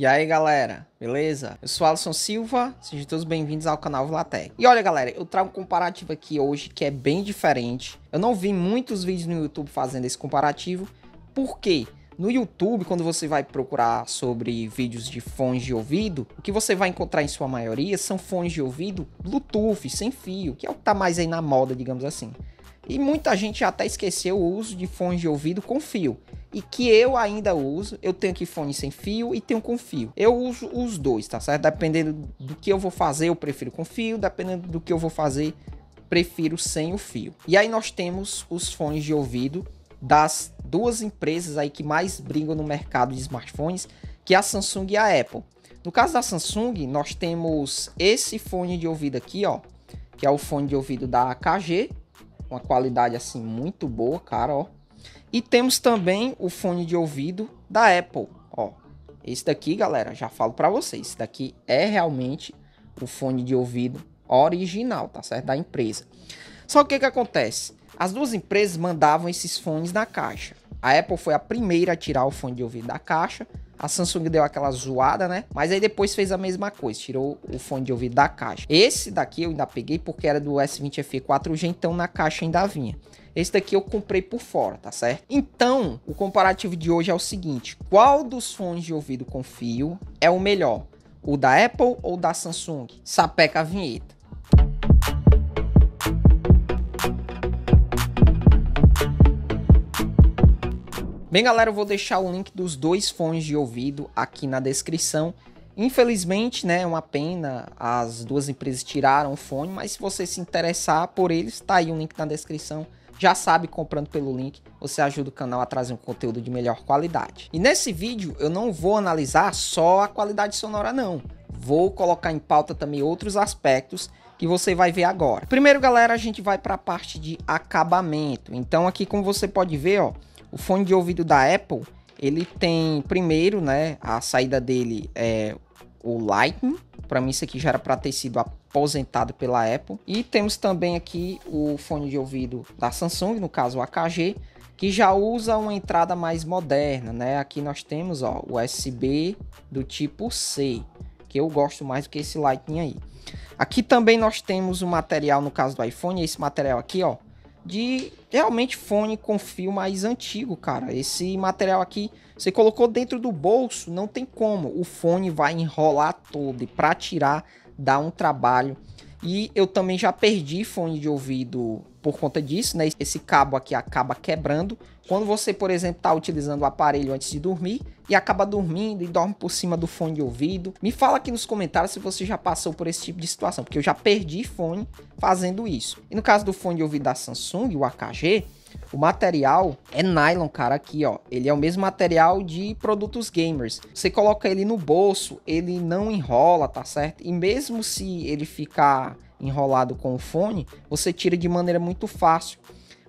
E aí galera, beleza? Eu sou Alisson Silva, sejam todos bem-vindos ao canal Vilatec. E olha galera, eu trago um comparativo aqui hoje que é bem diferente. Eu não vi muitos vídeos no YouTube fazendo esse comparativo, porque no YouTube, quando você vai procurar sobre vídeos de fones de ouvido, o que você vai encontrar em sua maioria são fones de ouvido Bluetooth, sem fio, que é o que tá mais aí na moda, digamos assim. E muita gente até esqueceu o uso de fones de ouvido com fio. E que eu ainda uso, eu tenho aqui fone sem fio e tenho com fio. Eu uso os dois, tá certo? Dependendo do que eu vou fazer, eu prefiro com fio, dependendo do que eu vou fazer, prefiro sem o fio. E aí nós temos os fones de ouvido das duas empresas aí que mais brigam no mercado de smartphones, que é a Samsung e a Apple. No caso da Samsung, nós temos esse fone de ouvido aqui, ó, que é o fone de ouvido da AKG, uma qualidade assim muito boa, cara, ó. E temos também o fone de ouvido da Apple, ó. Esse daqui, galera, já falo para vocês, esse daqui é realmente o fone de ouvido original, tá certo? Da empresa. Só que o que acontece? As duas empresas mandavam esses fones na caixa. A Apple foi a primeira a tirar o fone de ouvido da caixa a Samsung deu aquela zoada, né? Mas aí depois fez a mesma coisa, tirou o fone de ouvido da caixa. Esse daqui eu ainda peguei porque era do S20FE 4G, então na caixa ainda vinha. Esse daqui eu comprei por fora, tá certo? Então, o comparativo de hoje é o seguinte: qual dos fones de ouvido com fio é o melhor? O da Apple ou da Samsung? Sapeca a vinheta. Bem, galera, eu vou deixar o link dos dois fones de ouvido aqui na descrição. Infelizmente, né, é uma pena, as duas empresas tiraram o fone, mas se você se interessar por eles, tá aí o link na descrição. Já sabe, comprando pelo link, você ajuda o canal a trazer um conteúdo de melhor qualidade. E nesse vídeo, eu não vou analisar só a qualidade sonora, não. Vou colocar em pauta também outros aspectos que você vai ver agora. Primeiro, galera, a gente vai para a parte de acabamento. Então aqui, como você pode ver, ó, o fone de ouvido da Apple, ele tem primeiro, né, a saída dele é o Lightning. Para mim isso aqui já era para ter sido aposentado pela Apple. E temos também aqui o fone de ouvido da Samsung, no caso o AKG, que já usa uma entrada mais moderna, né? Aqui nós temos, ó, USB do tipo C, que eu gosto mais do que esse Lightning aí. Aqui também nós temos o um material, no caso do iPhone, esse material aqui, ó, de realmente fone com fio mais antigo, cara. Esse material aqui, você colocou dentro do bolso, não tem como. O fone vai enrolar todo e para tirar dá um trabalho e eu também já perdi fone de ouvido por conta disso, né? Esse cabo aqui acaba quebrando. Quando você, por exemplo, está utilizando o aparelho antes de dormir e acaba dormindo e dorme por cima do fone de ouvido, me fala aqui nos comentários se você já passou por esse tipo de situação, porque eu já perdi fone fazendo isso. E no caso do fone de ouvido da Samsung, o AKG, o material é nylon, cara, aqui, ó. Ele é o mesmo material de produtos gamers. Você coloca ele no bolso, ele não enrola, tá certo? E mesmo se ele ficar enrolado com o fone, você tira de maneira muito fácil.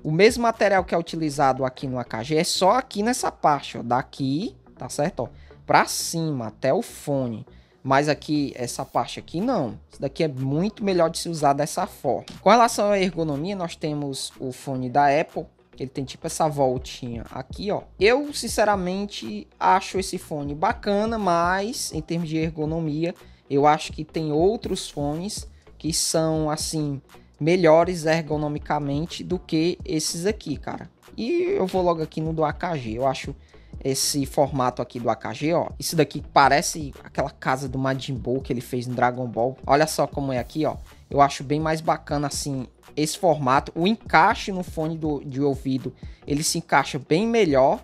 O mesmo material que é utilizado aqui no AKG é só aqui nessa parte, ó. Daqui, tá certo, ó, pra cima, até o fone. Mas aqui, essa parte aqui não. Isso daqui é muito melhor de se usar dessa forma. Com relação à ergonomia, nós temos o fone da Apple, ele tem tipo essa voltinha aqui, ó. Eu, sinceramente, acho esse fone bacana, mas em termos de ergonomia, eu acho que tem outros fones que são, assim, melhores ergonomicamente do que esses aqui, cara. E eu vou logo aqui no do AKG. Eu acho esse formato aqui do AKG, ó. Isso daqui parece aquela casa do Majin Buu que ele fez no Dragon Ball. Olha só como é aqui, ó. Eu acho bem mais bacana assim esse formato. O encaixe no fone do, de ouvido ele se encaixa bem melhor,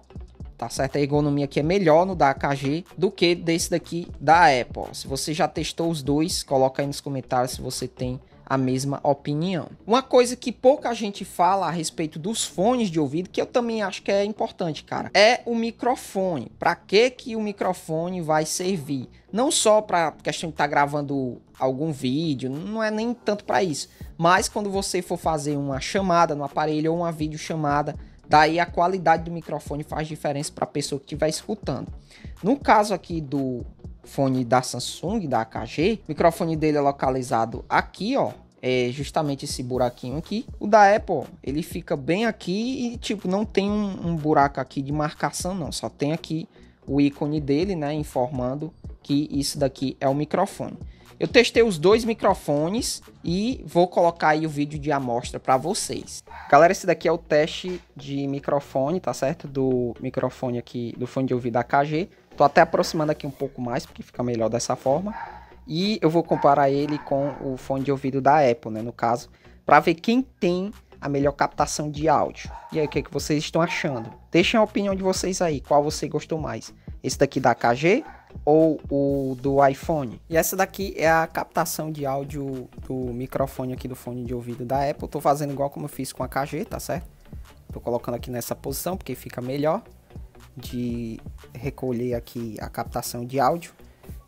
tá certo? A ergonomia aqui é melhor no da AKG do que desse daqui da Apple. Se você já testou os dois, coloca aí nos comentários se você tem a mesma opinião. Uma coisa que pouca gente fala a respeito dos fones de ouvido, que eu também acho que é importante, cara, é o microfone. Para que que o microfone vai servir? Não só para questão de estar tá gravando algum vídeo, não é nem tanto para isso, mas quando você for fazer uma chamada no aparelho ou uma videochamada, Daí a qualidade do microfone faz diferença para a pessoa que estiver escutando. No caso aqui do fone da Samsung, da AKG. O microfone dele é localizado aqui, ó, é justamente esse buraquinho aqui. O da Apple, ele fica bem aqui e, tipo, não tem um, um, buraco aqui de marcação, não. Só tem aqui o ícone dele, né, informando que isso daqui é o microfone. Eu testei os dois microfones e vou colocar aí o vídeo de amostra para vocês. Galera, esse daqui é o teste de microfone, tá certo? Do microfone aqui, do fone de ouvido AKG. Tô até aproximando aqui um pouco mais, porque fica melhor dessa forma. E eu vou comparar ele com o fone de ouvido da Apple, né, no caso, para ver quem tem a melhor captação de áudio. E aí, o que, é que vocês estão achando? Deixem a opinião de vocês aí, qual você gostou mais. Esse daqui da KG ou o do iPhone. E essa daqui é a captação de áudio do microfone aqui do fone de ouvido da Apple. Tô fazendo igual como eu fiz com a KG, tá certo? Tô colocando aqui nessa posição porque fica melhor de recolher aqui a captação de áudio.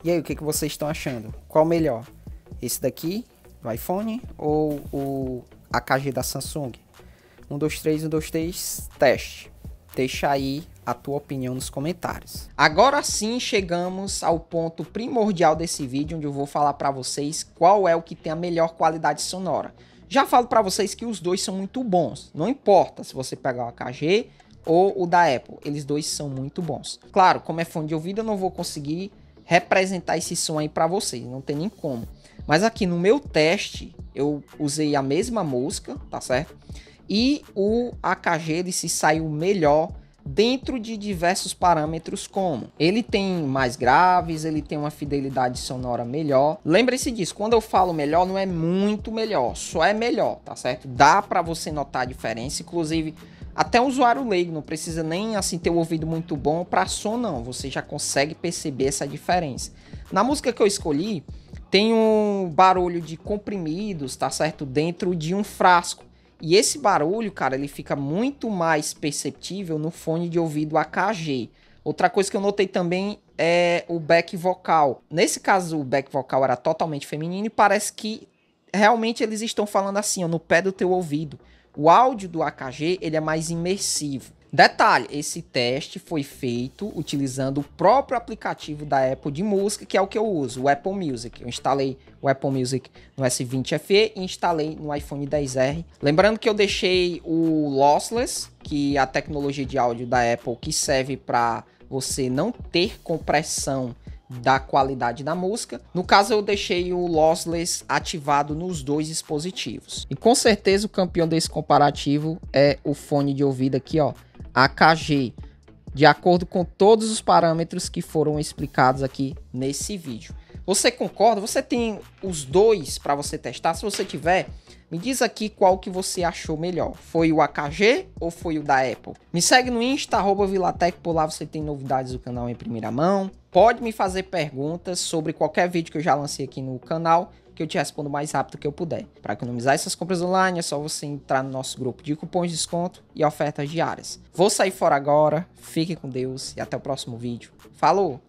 E aí, o que, que vocês estão achando? Qual melhor? Esse daqui, do iPhone, ou o AKG da Samsung? um 2, três um 2, três teste. Deixa aí a tua opinião nos comentários. Agora sim chegamos ao ponto primordial desse vídeo, onde eu vou falar para vocês qual é o que tem a melhor qualidade sonora. Já falo para vocês que os dois são muito bons. Não importa se você pegar o AKG ou o da Apple. Eles dois são muito bons. Claro, como é fone de ouvido, eu não vou conseguir representar esse som aí para vocês, não tem nem como. Mas aqui no meu teste, eu usei a mesma música, tá certo? E o AKG ele se saiu melhor dentro de diversos parâmetros como ele tem mais graves, ele tem uma fidelidade sonora melhor. Lembre-se disso, quando eu falo melhor não é muito melhor, só é melhor, tá certo? Dá para você notar a diferença, inclusive até o usuário leigo não precisa nem assim ter o ouvido muito bom para som não, você já consegue perceber essa diferença. Na música que eu escolhi, tem um barulho de comprimidos, tá certo, dentro de um frasco. E esse barulho, cara, ele fica muito mais perceptível no fone de ouvido AKG. Outra coisa que eu notei também é o back vocal. Nesse caso, o back vocal era totalmente feminino e parece que realmente eles estão falando assim, ó, no pé do teu ouvido. O áudio do AKG ele é mais imersivo. Detalhe, esse teste foi feito utilizando o próprio aplicativo da Apple de música, que é o que eu uso, o Apple Music. Eu instalei o Apple Music no S20 FE e instalei no iPhone 10R. Lembrando que eu deixei o lossless, que é a tecnologia de áudio da Apple que serve para você não ter compressão da qualidade da música. No caso, eu deixei o lossless ativado nos dois dispositivos. E com certeza o campeão desse comparativo é o fone de ouvido aqui, ó, AKG, de acordo com todos os parâmetros que foram explicados aqui nesse vídeo. Você concorda? Você tem os dois para você testar? Se você tiver, me diz aqui qual que você achou melhor. Foi o AKG ou foi o da Apple? Me segue no Insta, arroba Vilatec, por lá você tem novidades do canal em primeira mão. Pode me fazer perguntas sobre qualquer vídeo que eu já lancei aqui no canal, que eu te respondo o mais rápido que eu puder. Para economizar essas compras online, é só você entrar no nosso grupo de cupons de desconto e ofertas diárias. Vou sair fora agora, fique com Deus e até o próximo vídeo. Falou!